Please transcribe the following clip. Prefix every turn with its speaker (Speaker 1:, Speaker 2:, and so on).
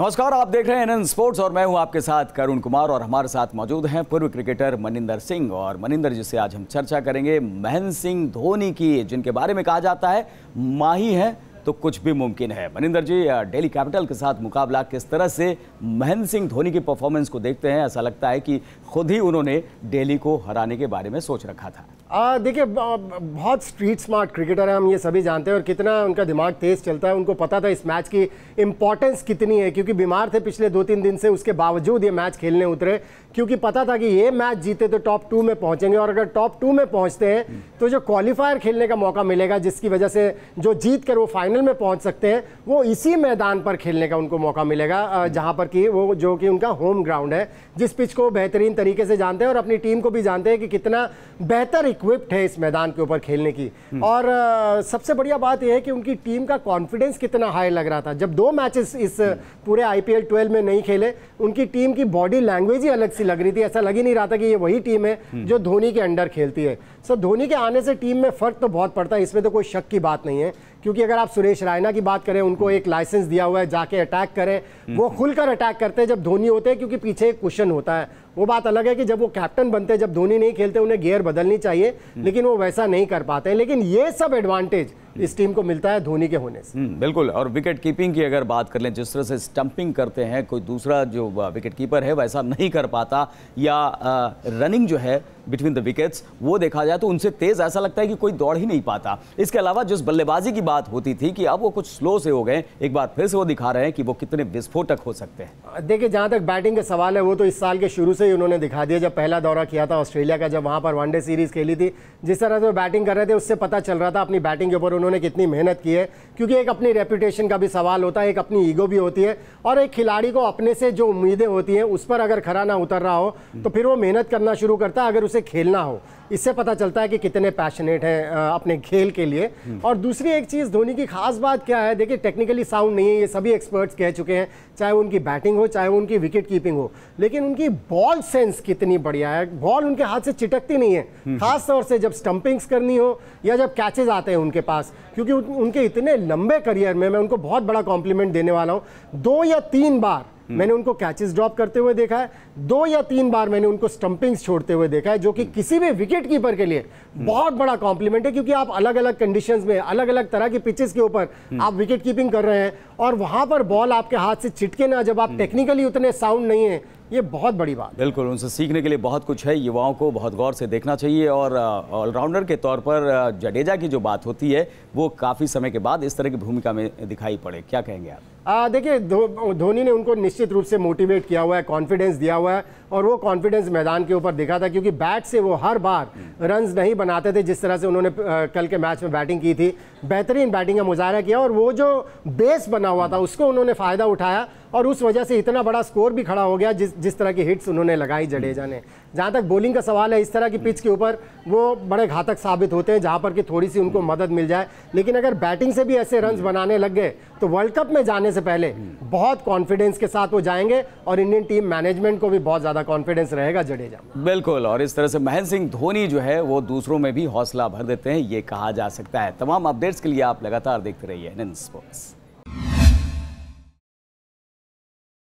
Speaker 1: नमस्कार आप देख रहे हैं एन स्पोर्ट्स और मैं हूं आपके साथ करुण कुमार और हमारे साथ मौजूद हैं पूर्व क्रिकेटर मनिंदर सिंह और मनिंदर जी से आज हम चर्चा करेंगे महेंद्र सिंह धोनी की जिनके बारे में कहा जाता है माही है तो कुछ भी मुमकिन है मनिंदर जी डेली कैपिटल के साथ मुकाबला किस तरह से महेंद्र सिंह धोनी की परफॉर्मेंस को देखते हैं ऐसा लगता है कि खुद ही उन्होंने डेली को हराने के बारे में सोच रखा था
Speaker 2: देखिए बहुत स्ट्रीट स्मार्ट क्रिकेटर हैं हम ये सभी जानते हैं और कितना उनका दिमाग तेज चलता है उनको पता था इस मैच की इंपॉर्टेंस कितनी है क्योंकि बीमार थे पिछले दो तीन दिन से उसके बावजूद ये मैच खेलने उतरे क्योंकि पता था कि ये मैच जीते तो टॉप टू में पहुंचेंगे और अगर टॉप टू में पहुंचते हैं तो जो क्वालिफायर खेलने का मौका मिलेगा जिसकी वजह से जो जीत कर वो फाइनल फाइनल में पहुंच सकते हैं वो इसी मैदान पर खेलने का उनको मौका मिलेगा जहां पर कि वो जो कि उनका होम ग्राउंड है जिस पिच को बेहतरीन तरीके से जानते हैं और अपनी टीम को भी जानते हैं कि कितना बेहतर इक्विप्ड है इस मैदान के ऊपर खेलने की हम्म। और सबसे बढ़िया बात यह है कि उनकी टीम का कॉन्फिडेंस कितना हाई लग रहा था जब दो मैचेस इस हम्म। पूरे आईपीएल ट्वेल्व में नहीं खेले उनकी टीम की बॉडी लैंग्वेज ही अलग सी लग रही थी ऐसा लग ही नहीं रहा था कि ये वही टीम है हम्म। जो धोनी के अंडर खेलती है सर धोनी के आने से टीम में फर्क तो बहुत पड़ता है इसमें तो कोई शक की बात नहीं है क्योंकि अगर आप सुरेश रायना की बात करें उनको एक लाइसेंस दिया हुआ है जाके अटैक करें वो हम्म। खुलकर अटैक करते हैं जब धोनी होते हैं क्योंकि पीछे एक क्वेश्चन होता है वो बात अलग है कि जब वो कैप्टन बनते हैं जब धोनी नहीं खेलते उन्हें गेयर बदलनी चाहिए हम्म। लेकिन वो वैसा नहीं कर पाते लेकिन ये सब एडवांटेज हम्म। इस टीम को मिलता है धोनी के होने
Speaker 1: से बिल्कुल और विकेट कीपिंग की अगर बात कर लें जिस तरह से स्टंपिंग करते हैं कोई दूसरा जो विकेट कीपर है वैसा नहीं कर पाता या रनिंग जो है बिटवीन द विकेट्स वो देखा जाए तो उनसे तेज़ ऐसा लगता है कि कोई दौड़ ही नहीं पाता इसके अलावा जिस बल्लेबाजी की बात होती थी कि अब वो कुछ स्लो से हो गए एक बार फिर से वो दिखा रहे हैं कि वो कितने विस्फोटक हो सकते हैं
Speaker 2: देखिए जहाँ तक बैटिंग का सवाल है वो तो इस साल के शुरू से ही उन्होंने दिखा दिया जब पहला दौरा किया था ऑस्ट्रेलिया का जब वहां पर वनडे सीरीज़ खेली थी जिस तरह से वो बैटिंग कर रहे थे उससे पता चल रहा था अपनी बैटिंग के ऊपर उन्होंने कितनी मेहनत की है क्योंकि एक अपनी रेपुटेशन का भी सवाल होता है एक अपनी ईगो भी होती है और एक खिलाड़ी को अपने से जो उम्मीदें होती हैं उस पर अगर खरा ना उतर रहा हो तो फिर वो मेहनत करना शुरू करता है अगर उसे से खेलना हो इससे पता चलता है कि कितने पैशनेट हैं अपने खेल के लिए हम्म। और दूसरी एक चीज़ धोनी की खास बात क्या है देखिए टेक्निकली साउंड नहीं है ये सभी एक्सपर्ट्स कह चुके हैं चाहे उनकी बैटिंग हो चाहे उनकी विकेट कीपिंग हो लेकिन उनकी बॉल सेंस कितनी बढ़िया है बॉल उनके हाथ से चिटकती नहीं है हम्म, हम्म। खास तौर से जब स्टम्पिंग्स करनी हो या जब कैचेज आते हैं उनके पास क्योंकि उनके इतने लंबे करियर में मैं उनको बहुत बड़ा कॉम्प्लीमेंट देने वाला हूँ दो या तीन बार हम्म। मैंने उनको कैचेस ड्रॉप करते हुए देखा है दो या तीन बार मैंने उनको स्टंपिंग्स छोड़ते हुए देखा है जो कि हम्म। किसी भी विकेट कीपर के लिए हम्म। बहुत बड़ा कॉम्प्लीमेंट है क्योंकि आप अलग अलग कंडीशंस में अलग अलग तरह के पिचेस के ऊपर आप विकेट कीपिंग कर रहे हैं और वहां पर बॉल आपके हाथ से छिटके ना जब आप टेक्निकली उतने साउंड नहीं है ये बहुत बड़ी बात
Speaker 1: बिल्कुल उनसे सीखने के लिए बहुत कुछ है युवाओं को बहुत गौर से देखना चाहिए और ऑलराउंडर के तौर पर जडेजा की जो बात होती है वो काफ़ी समय के बाद इस तरह की भूमिका में दिखाई पड़े क्या कहेंगे आप
Speaker 2: देखिए धोनी ने उनको निश्चित रूप से मोटिवेट किया हुआ है कॉन्फिडेंस दिया हुआ है और वो कॉन्फिडेंस मैदान के ऊपर दिखा था क्योंकि बैट से वो हर बार रन नहीं बनाते थे जिस तरह से उन्होंने कल के मैच में बैटिंग की थी बेहतरीन बैटिंग का मुजाहरा किया और वो जो बेस बना हुआ था उसको उन्होंने फ़ायदा उठाया और उस वजह से इतना बड़ा स्कोर भी खड़ा हो गया जिस जिस तरह की हिट्स उन्होंने लगाई जडेजा ने जहाँ तक बॉलिंग का सवाल है इस तरह की पिच के ऊपर वो बड़े घातक साबित होते हैं जहाँ पर कि थोड़ी सी उनको मदद मिल जाए लेकिन अगर बैटिंग से भी ऐसे रन बनाने लग गए तो वर्ल्ड कप में जाने से से पहले बहुत कॉन्फिडेंस के साथ वो जाएंगे और इंडियन टीम मैनेजमेंट को भी बहुत ज़्यादा कॉन्फिडेंस रहेगा जडेजा
Speaker 1: बिल्कुल और इस तरह से महेंद्र सिंह धोनी जो है वो दूसरों में भी हौसला भर देते हैं ये कहा जा सकता है तमाम अपडेट्स के लिए आप लगातार देखते रहिए स्पोर्ट्स